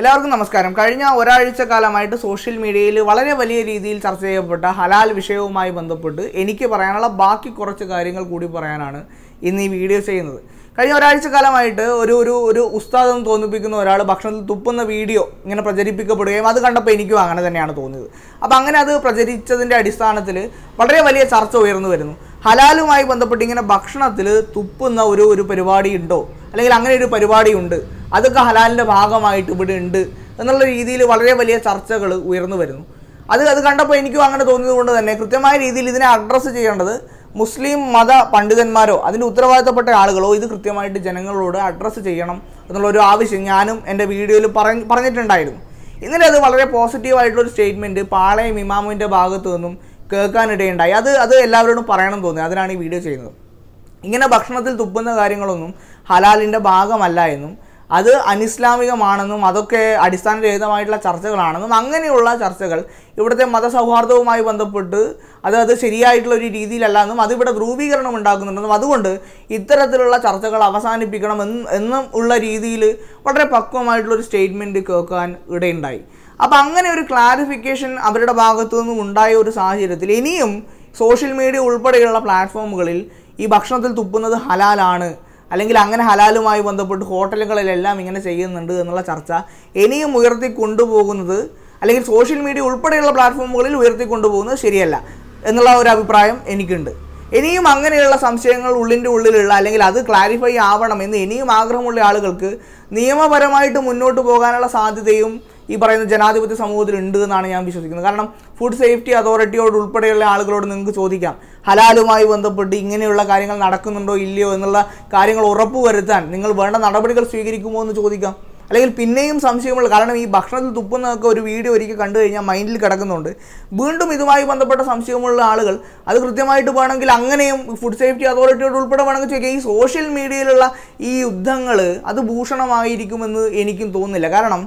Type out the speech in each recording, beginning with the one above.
എല്ലാവർക്കും നമസ്കാരം കഴിഞ്ഞ ഒരാഴ്ച കാലമായിട്ട് സോഷ്യൽ മീഡിയയിൽ വളരെ വലിയ രീതിയിൽ ചർച്ച ചെയ്യപ്പെട്ട ഹലാൽ വിഷയവുമായി ബന്ധപ്പെട്ട് എനിക്ക് പറയാനുള്ള ബാക്കി കുറച്ച് കാര്യങ്ങൾ കൂടി പറയാനാണ് ഇന്ന് ഈ വീഡിയോ ചെയ്യുന്നത് കഴിഞ്ഞ ഒരാഴ്ച കാലമായിട്ട് ഒരു ഒരു ഒരു ഉസ്താദം തോന്നിപ്പിക്കുന്ന ഒരാൾ ഭക്ഷണത്തിൽ തുപ്പുന്ന വീഡിയോ ഇങ്ങനെ പ്രചരിപ്പിക്കപ്പെടുകയും അത് കണ്ടപ്പോൾ എനിക്കും അങ്ങനെ തന്നെയാണ് തോന്നിയത് അപ്പോൾ അങ്ങനെ അത് പ്രചരിച്ചതിൻ്റെ അടിസ്ഥാനത്തിൽ വളരെ വലിയ ചർച്ച ഉയർന്നു വരുന്നു ഹലാലുമായി ബന്ധപ്പെട്ട് ഇങ്ങനെ ഭക്ഷണത്തിൽ തുപ്പുന്ന ഒരു ഒരു പരിപാടി ഉണ്ടോ അല്ലെങ്കിൽ അങ്ങനെ ഒരു പരിപാടിയുണ്ട് അതൊക്കെ ഹലാലിൻ്റെ ഭാഗമായിട്ട് ഇവിടെ ഉണ്ട് എന്നുള്ള രീതിയിൽ വളരെ വലിയ ചർച്ചകൾ ഉയർന്നു വരുന്നു അത് അത് കണ്ടപ്പോൾ എനിക്കും അങ്ങനെ തോന്നിയത് കൊണ്ട് തന്നെ കൃത്യമായ രീതിയിൽ ഇതിനെ അഡ്രസ്സ് ചെയ്യേണ്ടത് മുസ്ലിം മത പണ്ഡിതന്മാരോ അതിൻ്റെ ഉത്തരവാദിത്തപ്പെട്ട ആളുകളോ ഇത് കൃത്യമായിട്ട് ജനങ്ങളോട് അഡ്രസ്സ് ചെയ്യണം എന്നുള്ള ഒരു ആവശ്യം ഞാനും എൻ്റെ വീഡിയോയിൽ പറഞ്ഞ് പറഞ്ഞിട്ടുണ്ടായിരുന്നു ഇന്നലെ അത് വളരെ പോസിറ്റീവായിട്ടുള്ളൊരു സ്റ്റേറ്റ്മെൻറ്റ് പാളയം ഇമാമുവിൻ്റെ ഭാഗത്തു നിന്നും കേൾക്കാനിടയുണ്ടായി അത് അത് എല്ലാവരോടും പറയണം തോന്നി അതിനാണ് ഈ വീഡിയോ ചെയ്യുന്നത് ഇങ്ങനെ ഭക്ഷണത്തിൽ തുപ്പുന്ന കാര്യങ്ങളൊന്നും ഹലാലിൻ്റെ ഭാഗമല്ല എന്നും അത് അനിസ്ലാമികമാണെന്നും അതൊക്കെ അടിസ്ഥാനരഹിതമായിട്ടുള്ള ചർച്ചകളാണെന്നും അങ്ങനെയുള്ള ചർച്ചകൾ ഇവിടുത്തെ മതസൗഹാർദ്ദവുമായി ബന്ധപ്പെട്ട് അത് അത് ശരിയായിട്ടുള്ള ഒരു രീതിയിലല്ല എന്നും അതിവിടെ ധ്രുവീകരണം ഉണ്ടാക്കുന്നുണ്ടെന്നും അതുകൊണ്ട് ഇത്തരത്തിലുള്ള ചർച്ചകൾ അവസാനിപ്പിക്കണം എന്ന് എന്നും ഉള്ള രീതിയിൽ വളരെ പക്വമായിട്ടുള്ളൊരു ഒരു സ്റ്റേറ്റ്മെൻറ്റ് കേൾക്കാൻ ഇടയുണ്ടായി അപ്പോൾ അങ്ങനെ ഒരു ക്ലാരിഫിക്കേഷൻ അവരുടെ ഭാഗത്തു നിന്നും ഉണ്ടായ ഒരു സാഹചര്യത്തിൽ ഇനിയും സോഷ്യൽ മീഡിയ ഉൾപ്പെടെയുള്ള പ്ലാറ്റ്ഫോമുകളിൽ ഈ ഭക്ഷണത്തിൽ തുപ്പുന്നത് ഹലാലാണ് അല്ലെങ്കിൽ അങ്ങനെ ഹലാലുമായി ബന്ധപ്പെട്ട് ഹോട്ടലുകളിലെല്ലാം ഇങ്ങനെ ചെയ്യുന്നുണ്ട് എന്നുള്ള ചർച്ച ഇനിയും ഉയർത്തി കൊണ്ടുപോകുന്നത് അല്ലെങ്കിൽ സോഷ്യൽ മീഡിയ ഉൾപ്പെടെയുള്ള പ്ലാറ്റ്ഫോമുകളിൽ ഉയർത്തി കൊണ്ടുപോകുന്നത് ശരിയല്ല എന്നുള്ള ഒരു അഭിപ്രായം എനിക്കുണ്ട് ഇനിയും അങ്ങനെയുള്ള സംശയങ്ങൾ ഉള്ളിൻ്റെ ഉള്ളിലുള്ള അല്ലെങ്കിൽ അത് ക്ലാരിഫൈ ആവണം എന്ന് ഇനിയും ആഗ്രഹമുള്ള ആളുകൾക്ക് നിയമപരമായിട്ട് മുന്നോട്ട് പോകാനുള്ള സാധ്യതയും ഈ പറയുന്ന ജനാധിപത്യ സമൂഹത്തിൽ ഉണ്ട് എന്നാണ് ഞാൻ വിശ്വസിക്കുന്നത് കാരണം ഫുഡ് സേഫ്റ്റി അതോറിറ്റിയോട് ഉൾപ്പെടെയുള്ള ആളുകളോട് നിങ്ങൾക്ക് ചോദിക്കാം ഹലാലുമായി ബന്ധപ്പെട്ട് ഇങ്ങനെയുള്ള കാര്യങ്ങൾ നടക്കുന്നുണ്ടോ ഇല്ലയോ എന്നുള്ള കാര്യങ്ങൾ ഉറപ്പുവരുത്താൻ നിങ്ങൾ വേണ്ട നടപടികൾ സ്വീകരിക്കുമോ എന്ന് ചോദിക്കാം അല്ലെങ്കിൽ പിന്നെയും സംശയമുള്ള കാരണം ഈ ഭക്ഷണത്തിൽ തുപ്പുന്നതൊക്കെ ഒരു വീഡിയോ ഒരിക്കൽ കണ്ടു കഴിഞ്ഞാൽ മൈൻഡിൽ കിടക്കുന്നുണ്ട് വീണ്ടും ഇതുമായി ബന്ധപ്പെട്ട സംശയമുള്ള ആളുകൾ അത് കൃത്യമായിട്ട് വേണമെങ്കിൽ അങ്ങനെയും ഫുഡ് സേഫ്റ്റി അതോറിറ്റിയോട് ഉൾപ്പെടെ വേണമെങ്കിൽ ചോദിക്കുക ഈ സോഷ്യൽ മീഡിയയിലുള്ള ഈ യുദ്ധങ്ങൾ അത് ഭൂഷണമായിരിക്കുമെന്ന് എനിക്കും തോന്നുന്നില്ല കാരണം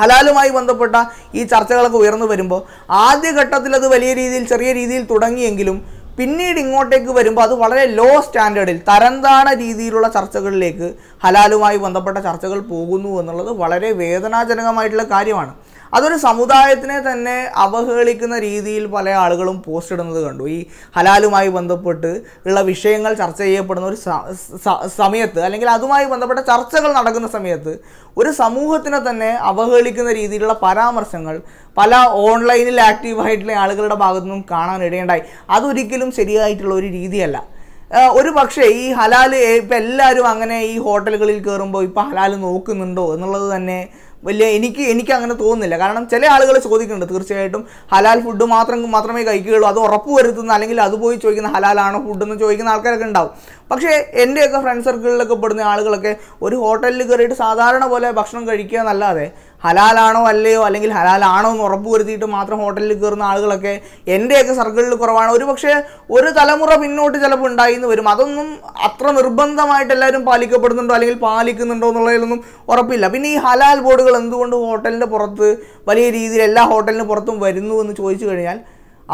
ഹലാലുമായി ബന്ധപ്പെട്ട ഈ ചർച്ചകളൊക്കെ ഉയർന്നു വരുമ്പോൾ ആദ്യഘട്ടത്തിൽ അത് വലിയ രീതിയിൽ ചെറിയ രീതിയിൽ തുടങ്ങിയെങ്കിലും പിന്നീട് ഇങ്ങോട്ടേക്ക് വരുമ്പോൾ അത് വളരെ ലോ സ്റ്റാൻഡേർഡിൽ തരംതാണ രീതിയിലുള്ള ചർച്ചകളിലേക്ക് ഹലാലുമായി ബന്ധപ്പെട്ട ചർച്ചകൾ പോകുന്നു എന്നുള്ളത് വളരെ വേദനാജനകമായിട്ടുള്ള കാര്യമാണ് അതൊരു സമുദായത്തിനെ തന്നെ അവഹേളിക്കുന്ന രീതിയിൽ പല ആളുകളും പോസ്റ്റ് ഇടുന്നത് കണ്ടു ഈ ഹലാലുമായി ബന്ധപ്പെട്ട് ഉള്ള വിഷയങ്ങൾ ചർച്ച ചെയ്യപ്പെടുന്ന ഒരു സമയത്ത് അല്ലെങ്കിൽ അതുമായി ബന്ധപ്പെട്ട ചർച്ചകൾ നടക്കുന്ന സമയത്ത് ഒരു സമൂഹത്തിനെ തന്നെ അവഹേളിക്കുന്ന രീതിയിലുള്ള പരാമർശങ്ങൾ പല ഓൺലൈനിൽ ആക്റ്റീവായിട്ടുള്ള ആളുകളുടെ ഭാഗത്തു നിന്നും കാണാൻ അതൊരിക്കലും ശരിയായിട്ടുള്ള ഒരു രീതിയല്ല ഒരു പക്ഷേ ഈ ഹലാൽ ഇപ്പം എല്ലാവരും അങ്ങനെ ഈ ഹോട്ടലുകളിൽ കയറുമ്പോൾ ഇപ്പം ഹലാൽ നോക്കുന്നുണ്ടോ എന്നുള്ളത് തന്നെ വലിയ എനിക്ക് എനിക്ക് അങ്ങനെ തോന്നുന്നില്ല കാരണം ചില ആളുകൾ ചോദിക്കുന്നുണ്ട് തീർച്ചയായിട്ടും ഹലാൽ ഫുഡ് മാത്രം മാത്രമേ കഴിക്കുകയുള്ളൂ അത് ഉറപ്പ് വരുത്തുന്ന അല്ലെങ്കിൽ അത് പോയി ചോദിക്കുന്ന ഹലാലാണോ ഫുഡ് എന്ന് ചോദിക്കുന്ന ആൾക്കാരൊക്കെ ഉണ്ടാവും പക്ഷേ എൻ്റെയൊക്കെ ഫ്രണ്ട് സർക്കിളിലൊക്കെ പെടുന്ന ആളുകളൊക്കെ ഒരു ഹോട്ടലിൽ കയറിയിട്ട് സാധാരണ പോലെ ഭക്ഷണം കഴിക്കുക എന്നല്ലാതെ ഹലാലാണോ അല്ലയോ അല്ലെങ്കിൽ ഹലാലാണോ എന്ന് ഉറപ്പുവരുത്തിയിട്ട് മാത്രം ഹോട്ടലിൽ കയറുന്ന ആളുകളൊക്കെ എൻ്റെയൊക്കെ സർക്കിളിൽ കുറവാണ് ഒരു പക്ഷേ ഒരു തലമുറ പിന്നോട്ട് ചിലപ്പോൾ ഉണ്ടായിന്ന് വരും അതൊന്നും അത്ര നിർബന്ധമായിട്ട് എല്ലാവരും പാലിക്കപ്പെടുന്നുണ്ടോ അല്ലെങ്കിൽ പാലിക്കുന്നുണ്ടോ എന്നുള്ളതിലൊന്നും ഉറപ്പില്ല പിന്നെ ഈ ഹലാൽ ബോർഡുകൾ എന്തുകൊണ്ട് ഹോട്ടലിൻ്റെ പുറത്ത് വലിയ രീതിയിൽ എല്ലാ ഹോട്ടലിന് പുറത്തും വരുന്നു എന്ന് ചോദിച്ചു കഴിഞ്ഞാൽ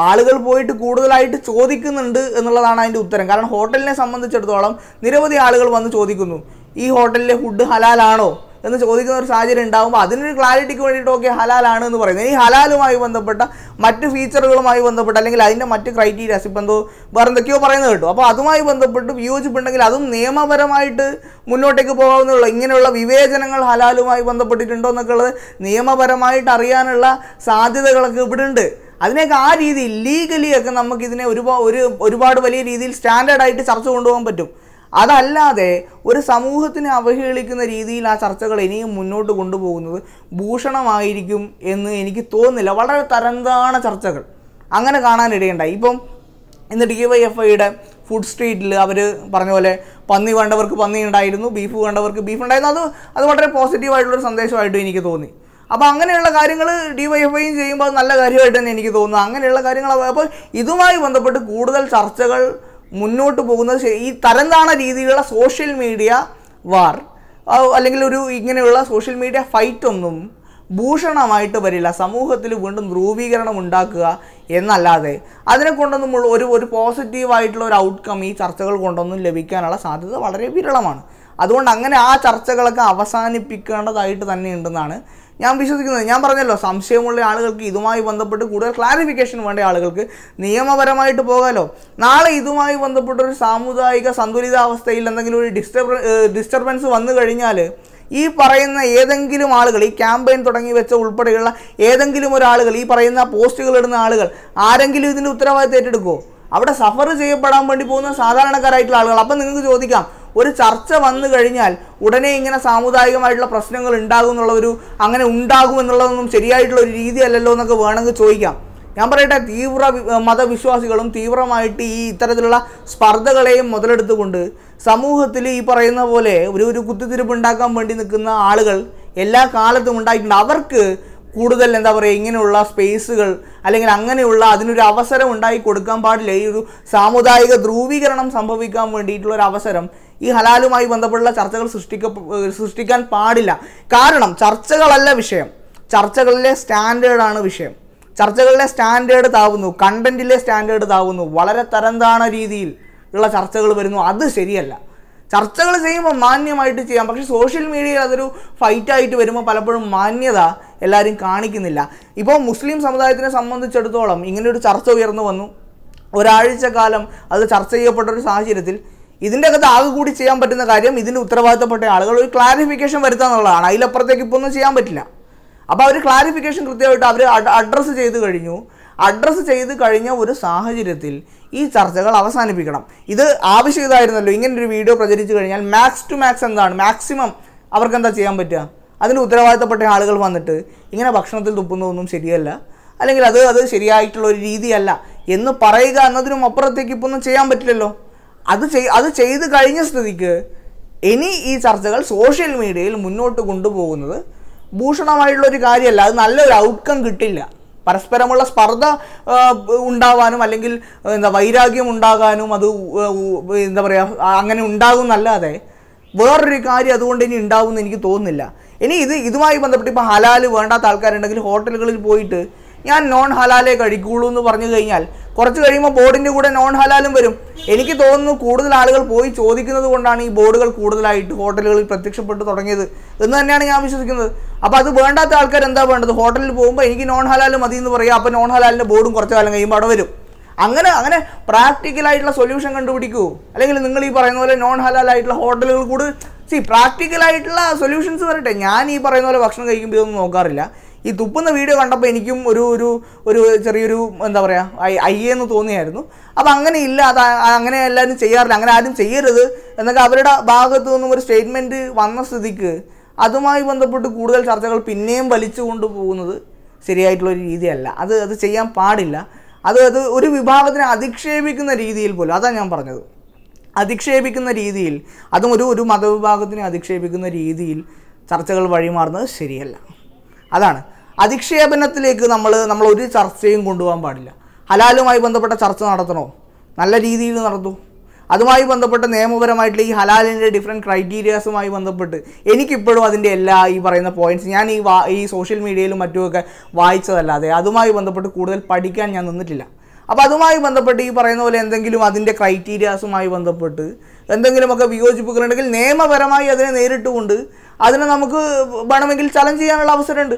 ആളുകൾ പോയിട്ട് കൂടുതലായിട്ട് ചോദിക്കുന്നുണ്ട് എന്നുള്ളതാണ് അതിൻ്റെ ഉത്തരം കാരണം ഹോട്ടലിനെ സംബന്ധിച്ചിടത്തോളം നിരവധി ആളുകൾ വന്ന് ചോദിക്കുന്നു ഈ ഹോട്ടലിലെ ഫുഡ് ഹലാലാണോ എന്ന് ചോദിക്കുന്ന ഒരു സാഹചര്യം ഉണ്ടാകുമ്പോൾ അതിനൊരു ക്ലാരിറ്റിക്ക് വേണ്ടിയിട്ട് ഓക്കെ ഹലാലാണ് എന്ന് പറയുന്നത് ഈ ഹലാലുമായി ബന്ധപ്പെട്ട മറ്റ് ഫീച്ചറുകളുമായി ബന്ധപ്പെട്ട് അല്ലെങ്കിൽ അതിൻ്റെ മറ്റ് ക്രൈറ്റീരിയാസ് ഇപ്പം എന്തോ വേറെ എന്തൊക്കെയോ പറയുന്നത് കേട്ടോ അപ്പോൾ അതുമായി ബന്ധപ്പെട്ട് വിയോജിപ്പുണ്ടെങ്കിൽ അതും നിയമപരമായിട്ട് മുന്നോട്ടേക്ക് പോകാവുന്നുള്ളൂ ഇങ്ങനെയുള്ള വിവേചനങ്ങൾ ഹലാലുമായി ബന്ധപ്പെട്ടിട്ടുണ്ടോ എന്നൊക്കെ ഉള്ളത് നിയമപരമായിട്ട് അറിയാനുള്ള സാധ്യതകളൊക്കെ ഇവിടെ ഉണ്ട് അതിനൊക്കെ ആ രീതിയിൽ ഒക്കെ നമുക്കിതിനെ ഒരുപാട് ഒരു ഒരുപാട് വലിയ രീതിയിൽ സ്റ്റാൻഡേർഡായിട്ട് ചർച്ച കൊണ്ടുപോകാൻ പറ്റും അതല്ലാതെ ഒരു സമൂഹത്തിനെ അവഹേളിക്കുന്ന രീതിയിൽ ആ ചർച്ചകൾ ഇനിയും മുന്നോട്ട് കൊണ്ടുപോകുന്നത് ഭൂഷണമായിരിക്കും എന്ന് എനിക്ക് തോന്നുന്നില്ല വളരെ തരംതാണ ചർച്ചകൾ അങ്ങനെ കാണാനിടയുണ്ടായി ഇപ്പം ഇന്ന് ഡി വൈ എഫ് ഐയുടെ ഫുഡ് സ്ട്രീറ്റിൽ അവർ പറഞ്ഞ പോലെ പന്നി വേണ്ടവർക്ക് പന്നി ഉണ്ടായിരുന്നു ബീഫ് വേണ്ടവർക്ക് ബീഫ് ഉണ്ടായിരുന്നു അത് അത് വളരെ പോസിറ്റീവായിട്ടുള്ളൊരു സന്ദേശമായിട്ടും എനിക്ക് തോന്നി അപ്പോൾ അങ്ങനെയുള്ള കാര്യങ്ങൾ ഡി വൈ എഫ് ഐയും ചെയ്യുമ്പോൾ നല്ല കാര്യമായിട്ട് തന്നെ എനിക്ക് തോന്നുന്നു അങ്ങനെയുള്ള കാര്യങ്ങൾ അപ്പോൾ ഇതുമായി ബന്ധപ്പെട്ട് കൂടുതൽ ചർച്ചകൾ മുന്നോട്ട് പോകുന്നത് ഈ തരംതാണ രീതിയിലുള്ള സോഷ്യൽ മീഡിയ വാർ അല്ലെങ്കിൽ ഒരു ഇങ്ങനെയുള്ള സോഷ്യൽ മീഡിയ ഫൈറ്റൊന്നും ഭൂഷണമായിട്ട് വരില്ല സമൂഹത്തിൽ വീണ്ടും ധ്രുവീകരണം ഉണ്ടാക്കുക എന്നല്ലാതെ അതിനെ കൊണ്ടൊന്നും ഒരു ഒരു പോസിറ്റീവായിട്ടുള്ള ഒരു ഔട്ട്കം ഈ ചർച്ചകൾ കൊണ്ടൊന്നും ലഭിക്കാനുള്ള സാധ്യത വളരെ വിരളമാണ് അതുകൊണ്ട് അങ്ങനെ ആ ചർച്ചകളൊക്കെ അവസാനിപ്പിക്കേണ്ടതായിട്ട് ഉണ്ടെന്നാണ് ഞാൻ വിശ്വസിക്കുന്നത് ഞാൻ പറഞ്ഞല്ലോ സംശയമുള്ള ആളുകൾക്ക് ഇതുമായി ബന്ധപ്പെട്ട് കൂടുതൽ ക്ലാരിഫിക്കേഷൻ വേണ്ട ആളുകൾക്ക് നിയമപരമായിട്ട് പോകാലോ നാളെ ഇതുമായി ബന്ധപ്പെട്ട ഒരു സാമുദായിക സന്തുലിതാവസ്ഥയിൽ എന്തെങ്കിലും ഒരു ഡിസ്റ്റർബ ഡിസ്റ്റർബൻസ് വന്നു കഴിഞ്ഞാൽ ഈ പറയുന്ന ഏതെങ്കിലും ആളുകൾ ഈ ക്യാമ്പയിൻ തുടങ്ങി വെച്ച ഉൾപ്പെടെയുള്ള ഏതെങ്കിലും ഒരാളുകൾ ഈ പറയുന്ന പോസ്റ്റുകൾ ഇടുന്ന ആളുകൾ ആരെങ്കിലും ഇതിൻ്റെ ഉത്തരവാദിത്തം ഏറ്റെടുക്കുമോ അവിടെ സഫർ ചെയ്യപ്പെടാൻ വേണ്ടി പോകുന്ന സാധാരണക്കാരായിട്ടുള്ള ആളുകൾ അപ്പം നിങ്ങൾക്ക് ചോദിക്കാം ഒരു ചർച്ച വന്നു കഴിഞ്ഞാൽ ഉടനെ ഇങ്ങനെ സാമുദായികമായിട്ടുള്ള പ്രശ്നങ്ങൾ ഉണ്ടാകും എന്നുള്ള ഒരു അങ്ങനെ ഉണ്ടാകും എന്നുള്ളതൊന്നും ശരിയായിട്ടുള്ള ഒരു രീതിയല്ലല്ലോ എന്നൊക്കെ വേണമെങ്കിൽ ചോദിക്കാം ഞാൻ പറയട്ടെ തീവ്ര മതവിശ്വാസികളും തീവ്രമായിട്ട് ഈ ഇത്തരത്തിലുള്ള സ്പർദ്ധകളെയും മുതലെടുത്തുകൊണ്ട് സമൂഹത്തിൽ ഈ പറയുന്ന പോലെ ഒരു ഒരു കുത്തിത്തിരിപ്പ് ഉണ്ടാക്കാൻ വേണ്ടി നിൽക്കുന്ന ആളുകൾ എല്ലാ കാലത്തും ഉണ്ടായിട്ടുണ്ട് അവർക്ക് കൂടുതൽ എന്താ പറയുക ഇങ്ങനെയുള്ള സ്പേസുകൾ അല്ലെങ്കിൽ അങ്ങനെയുള്ള അതിനൊരു അവസരം ഉണ്ടായി കൊടുക്കാൻ പാടില്ല ഈ ഒരു സാമുദായിക ധ്രുവീകരണം സംഭവിക്കാൻ വേണ്ടിയിട്ടുള്ള ഒരു അവസരം ഈ ഹലാലുമായി ബന്ധപ്പെട്ടുള്ള ചർച്ചകൾ സൃഷ്ടിക്ക സൃഷ്ടിക്കാൻ പാടില്ല കാരണം ചർച്ചകളല്ല വിഷയം ചർച്ചകളിലെ സ്റ്റാൻഡേർഡാണ് വിഷയം ചർച്ചകളിലെ സ്റ്റാൻഡേർഡ് താവുന്നു കണ്ടന്റിലെ സ്റ്റാൻഡേർഡ് താവുന്നു വളരെ തരംതാണ രീതിയിൽ ഉള്ള ചർച്ചകൾ വരുന്നു അത് ശരിയല്ല ചർച്ചകൾ ചെയ്യുമ്പോൾ മാന്യമായിട്ട് ചെയ്യാം പക്ഷേ സോഷ്യൽ മീഡിയയിൽ അതൊരു ഫൈറ്റായിട്ട് വരുമ്പോൾ പലപ്പോഴും മാന്യത എല്ലാവരും കാണിക്കുന്നില്ല ഇപ്പോൾ മുസ്ലിം സമുദായത്തിനെ സംബന്ധിച്ചിടത്തോളം ഇങ്ങനെയൊരു ചർച്ച ഉയർന്നു വന്നു ഒരാഴ്ച കാലം അത് ചർച്ച ചെയ്യപ്പെട്ട ഒരു സാഹചര്യത്തിൽ ഇതിൻ്റെ അകത്ത് ആകെ കൂടി ചെയ്യാൻ പറ്റുന്ന കാര്യം ഇതിൻ്റെ ഉത്തരവാദിത്തപ്പെട്ട ആളുകൾ ഒരു ക്ലാരിഫിക്കേഷൻ വരുത്തുക എന്നുള്ളതാണ് അതിലപ്പുറത്തേക്ക് ഇപ്പോൾ ഒന്നും ചെയ്യാൻ പറ്റില്ല അപ്പോൾ അവർ ക്ലാരിഫിക്കേഷൻ കൃത്യമായിട്ട് അവർ അഡ്രസ്സ് ചെയ്ത് കഴിഞ്ഞു അഡ്രസ്സ് ചെയ്ത് കഴിഞ്ഞ ഒരു സാഹചര്യത്തിൽ ഈ ചർച്ചകൾ അവസാനിപ്പിക്കണം ഇത് ആവശ്യമായിരുന്നല്ലോ ഇങ്ങനൊരു വീഡിയോ പ്രചരിച്ചു കഴിഞ്ഞാൽ മാക്സ് ടു മാക്സ് എന്താണ് മാക്സിമം അവർക്ക് എന്താ ചെയ്യാൻ പറ്റുക അതിന് ഉത്തരവാദിത്തപ്പെട്ട ആളുകൾ വന്നിട്ട് ഇങ്ങനെ ഭക്ഷണത്തിൽ തുപ്പുന്നതൊന്നും ശരിയല്ല അല്ലെങ്കിൽ അത് അത് ശരിയായിട്ടുള്ള ഒരു രീതിയല്ല എന്ന് പറയുക എന്നതിനും അപ്പുറത്തേക്ക് ഇപ്പോൾ ഒന്നും ചെയ്യാൻ പറ്റില്ലല്ലോ അത് ചെയ് അത് ചെയ്ത് കഴിഞ്ഞ സ്ഥിതിക്ക് ഇനി ഈ ചർച്ചകൾ സോഷ്യൽ മീഡിയയിൽ മുന്നോട്ട് കൊണ്ടുപോകുന്നത് ഭൂഷണമായിട്ടുള്ള ഒരു കാര്യമല്ല അത് നല്ലൊരു ഔട്ട്കം കിട്ടില്ല പരസ്പരമുള്ള സ്പർദ്ധ ഉണ്ടാവാനും അല്ലെങ്കിൽ എന്താ വൈരാഗ്യം ഉണ്ടാകാനും അത് എന്താ പറയുക അങ്ങനെ ഉണ്ടാകും എന്നല്ലാതെ വേറൊരു കാര്യം അതുകൊണ്ട് ഇനി ഉണ്ടാവും എന്ന് എനിക്ക് തോന്നുന്നില്ല ഇനി ഇത് ഇതുമായി ബന്ധപ്പെട്ട് ഇപ്പോൾ ഹലാൽ വേണ്ടാത്ത ആൾക്കാരുണ്ടെങ്കിൽ ഹോട്ടലുകളിൽ പോയിട്ട് ഞാൻ നോൺ ഹലാലേ കഴിക്കുകയുള്ളൂ എന്ന് പറഞ്ഞു കഴിഞ്ഞാൽ കുറച്ച് കഴിയുമ്പോൾ ബോർഡിൻ്റെ കൂടെ നോൺ ഹലാലും വരും എനിക്ക് തോന്നുന്നു കൂടുതൽ ആളുകൾ പോയി ചോദിക്കുന്നത് കൊണ്ടാണ് ഈ ബോർഡുകൾ കൂടുതലായിട്ട് ഹോട്ടലുകളിൽ പ്രത്യക്ഷപ്പെട്ട് തുടങ്ങിയത് എന്ന് തന്നെയാണ് ഞാൻ വിശ്വസിക്കുന്നത് അപ്പോൾ അത് വേണ്ടാത്ത ആൾക്കാർ എന്താ വേണ്ടത് ഹോട്ടലിൽ പോകുമ്പോൾ എനിക്ക് നോൺ ഹലാൽ മതി എന്ന് പറയാം അപ്പോൾ നോൺ ഹലാലിൻ്റെ ബോർഡും കുറച്ച് കാലം കഴിയുമ്പോൾ അവിടെ വരും അങ്ങനെ അങ്ങനെ പ്രാക്ടിക്കലായിട്ടുള്ള സൊല്യൂഷൻ കണ്ടുപിടിക്കൂ അല്ലെങ്കിൽ നിങ്ങൾ ഈ പറയുന്ന പോലെ നോൺ ഹലാലായിട്ടുള്ള ഹോട്ടലുകൾ കൂടി സി പ്രാക്ടിക്കലായിട്ടുള്ള സൊല്യൂഷൻസ് വരട്ടെ ഞാൻ ഈ പറയുന്ന പോലെ ഭക്ഷണം കഴിക്കുമ്പോൾ ഇതൊന്നും നോക്കാറില്ല ഈ തുപ്പുന്ന വീഡിയോ കണ്ടപ്പോൾ എനിക്കും ഒരു ഒരു ഒരു ചെറിയൊരു എന്താ പറയുക എന്ന് തോന്നിയായിരുന്നു അപ്പോൾ അങ്ങനെ ഇല്ല അത് അങ്ങനെ എല്ലാവരും ചെയ്യാറില്ല അങ്ങനെ ആരും ചെയ്യരുത് എന്നൊക്കെ അവരുടെ ഭാഗത്തു നിന്നും ഒരു സ്റ്റേറ്റ്മെൻറ്റ് വന്ന സ്ഥിതിക്ക് അതുമായി ബന്ധപ്പെട്ട് കൂടുതൽ ചർച്ചകൾ പിന്നെയും വലിച്ചു കൊണ്ടുപോകുന്നത് ശരിയായിട്ടുള്ള ഒരു രീതിയല്ല അത് അത് ചെയ്യാൻ പാടില്ല അത് അത് ഒരു വിഭാഗത്തിനെ അധിക്ഷേപിക്കുന്ന രീതിയിൽ പോലും അതാണ് ഞാൻ പറഞ്ഞത് അധിക്ഷേപിക്കുന്ന രീതിയിൽ അതും ഒരു ഒരു മതവിഭാഗത്തിനെ അധിക്ഷേപിക്കുന്ന രീതിയിൽ ചർച്ചകൾ വഴിമാറുന്നത് ശരിയല്ല അതാണ് അധിക്ഷേപനത്തിലേക്ക് നമ്മൾ നമ്മൾ ഒരു ചർച്ചയും കൊണ്ടുപോകാൻ പാടില്ല ഹലാലുമായി ബന്ധപ്പെട്ട ചർച്ച നടത്തണോ നല്ല രീതിയിൽ നടന്നു അതുമായി ബന്ധപ്പെട്ട് നിയമപരമായിട്ടുള്ള ഈ ഹലാലിൻ്റെ ഡിഫറെൻറ്റ് ക്രൈറ്റീരിയാസുമായി ബന്ധപ്പെട്ട് എനിക്കിപ്പോഴും അതിൻ്റെ എല്ലാ ഈ പറയുന്ന പോയിന്റ്സ് ഞാൻ ഈ ഈ സോഷ്യൽ മീഡിയയിലും മറ്റുമൊക്കെ വായിച്ചതല്ലാതെ അതുമായി ബന്ധപ്പെട്ട് കൂടുതൽ പഠിക്കാൻ ഞാൻ നിന്നിട്ടില്ല അപ്പോൾ അതുമായി ബന്ധപ്പെട്ട് ഈ പറയുന്ന പോലെ എന്തെങ്കിലും അതിൻ്റെ ക്രൈറ്റീരിയാസുമായി ബന്ധപ്പെട്ട് എന്തെങ്കിലുമൊക്കെ വിയോജിപ്പുകളുണ്ടെങ്കിൽ നിയമപരമായി അതിനെ നേരിട്ടുകൊണ്ട് അതിനെ നമുക്ക് വേണമെങ്കിൽ ചലഞ്ച് ചെയ്യാനുള്ള അവസരമുണ്ട്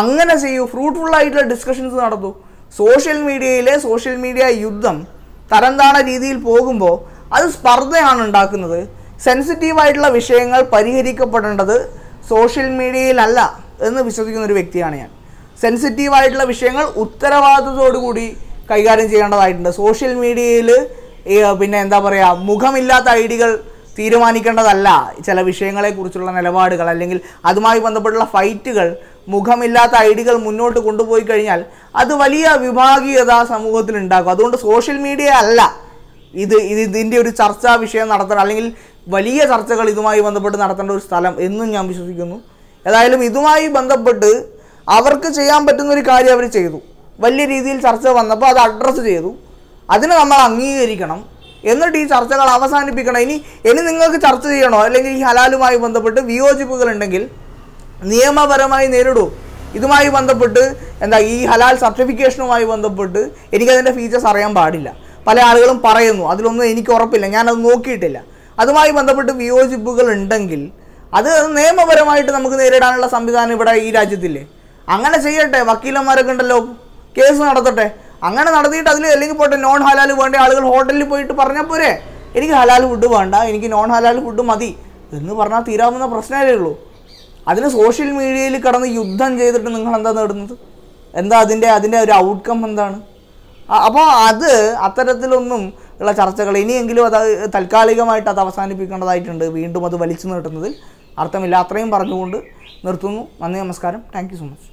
അങ്ങനെ ചെയ്യൂ ഫ്രൂട്ട്ഫുൾ ആയിട്ടുള്ള ഡിസ്കഷൻസ് നടത്തു സോഷ്യൽ മീഡിയയിലെ സോഷ്യൽ മീഡിയ യുദ്ധം തരംതാണ രീതിയിൽ പോകുമ്പോൾ അത് സ്പർദ്ധയാണ് ഉണ്ടാക്കുന്നത് സെൻസിറ്റീവായിട്ടുള്ള വിഷയങ്ങൾ പരിഹരിക്കപ്പെടേണ്ടത് സോഷ്യൽ മീഡിയയിലല്ല എന്ന് വിശ്വസിക്കുന്ന ഒരു വ്യക്തിയാണ് ഞാൻ സെൻസിറ്റീവായിട്ടുള്ള വിഷയങ്ങൾ ഉത്തരവാദിത്തത്തോടുകൂടി കൈകാര്യം ചെയ്യേണ്ടതായിട്ടുണ്ട് സോഷ്യൽ മീഡിയയിൽ പിന്നെ എന്താ പറയുക മുഖമില്ലാത്ത ഐഡികൾ തീരുമാനിക്കേണ്ടതല്ല ചില വിഷയങ്ങളെക്കുറിച്ചുള്ള നിലപാടുകൾ അല്ലെങ്കിൽ അതുമായി ബന്ധപ്പെട്ടുള്ള ഫൈറ്റുകൾ മുഖമില്ലാത്ത ഐഡികൾ മുന്നോട്ട് കൊണ്ടുപോയി കഴിഞ്ഞാൽ അത് വലിയ വിഭാഗീയത സമൂഹത്തിൽ ഉണ്ടാക്കും അതുകൊണ്ട് സോഷ്യൽ മീഡിയ അല്ല ഇത് ഇതിൻ്റെ ഒരു ചർച്ചാ വിഷയം നടത്തണം അല്ലെങ്കിൽ വലിയ ചർച്ചകൾ ഇതുമായി ബന്ധപ്പെട്ട് നടത്തേണ്ട ഒരു സ്ഥലം എന്നും ഞാൻ വിശ്വസിക്കുന്നു ഏതായാലും ഇതുമായി ബന്ധപ്പെട്ട് അവർക്ക് ചെയ്യാൻ പറ്റുന്ന ഒരു കാര്യം അവർ ചെയ്തു വലിയ രീതിയിൽ ചർച്ച വന്നപ്പോൾ അത് അഡ്രസ്സ് ചെയ്തു അതിനെ നമ്മൾ അംഗീകരിക്കണം എന്നിട്ട് ഈ ചർച്ചകൾ അവസാനിപ്പിക്കണം ഇനി ഇനി നിങ്ങൾക്ക് ചർച്ച ചെയ്യണോ അല്ലെങ്കിൽ ഈ ഹലാലുമായി ബന്ധപ്പെട്ട് വിയോജിപ്പുകൾ ഉണ്ടെങ്കിൽ നിയമപരമായി നേരിടൂ ഇതുമായി ബന്ധപ്പെട്ട് എന്താ ഈ ഹലാൽ സർട്ടിഫിക്കേഷനുമായി ബന്ധപ്പെട്ട് എനിക്കതിൻ്റെ ഫീച്ചേഴ്സ് അറിയാൻ പാടില്ല പല ആളുകളും പറയുന്നു അതിലൊന്നും എനിക്ക് ഉറപ്പില്ല ഞാനത് നോക്കിയിട്ടില്ല അതുമായി ബന്ധപ്പെട്ട് വിയോജിപ്പുകൾ ഉണ്ടെങ്കിൽ അത് നിയമപരമായിട്ട് നമുക്ക് നേരിടാനുള്ള സംവിധാനം ഇവിടെ ഈ രാജ്യത്തില്ലേ അങ്ങനെ ചെയ്യട്ടെ വക്കീലന്മാരൊക്കെ ഉണ്ടല്ലോ കേസ് നടത്തട്ടെ അങ്ങനെ നടത്തിയിട്ട് അതിൽ അല്ലെങ്കിൽ പോട്ടെ നോൺ ഹലാൽ വേണ്ട ആളുകൾ ഹോട്ടലിൽ പോയിട്ട് പറഞ്ഞാൽ പോരെ എനിക്ക് ഹലാൽ ഫുഡ് വേണ്ട എനിക്ക് നോൺ ഹലാൽ ഫുഡ് മതി എന്ന് പറഞ്ഞാൽ തീരാവുന്ന പ്രശ്നമല്ലേ ഉള്ളൂ അതിന് സോഷ്യൽ മീഡിയയിൽ കടന്ന് യുദ്ധം ചെയ്തിട്ട് നിങ്ങൾ എന്താ നേടുന്നത് എന്താ അതിൻ്റെ അതിൻ്റെ ഒരു ഔട്ട്കം എന്താണ് അപ്പോൾ അത് അത്തരത്തിലൊന്നും ഉള്ള ചർച്ചകൾ ഇനിയെങ്കിലും അത് താൽക്കാലികമായിട്ട് അത് അവസാനിപ്പിക്കേണ്ടതായിട്ടുണ്ട് വീണ്ടും അത് വലിച്ചു നീട്ടുന്നതിൽ അർത്ഥമില്ല അത്രയും പറഞ്ഞുകൊണ്ട് നിർത്തുന്നു നന്ദി നമസ്കാരം താങ്ക് സോ മച്ച്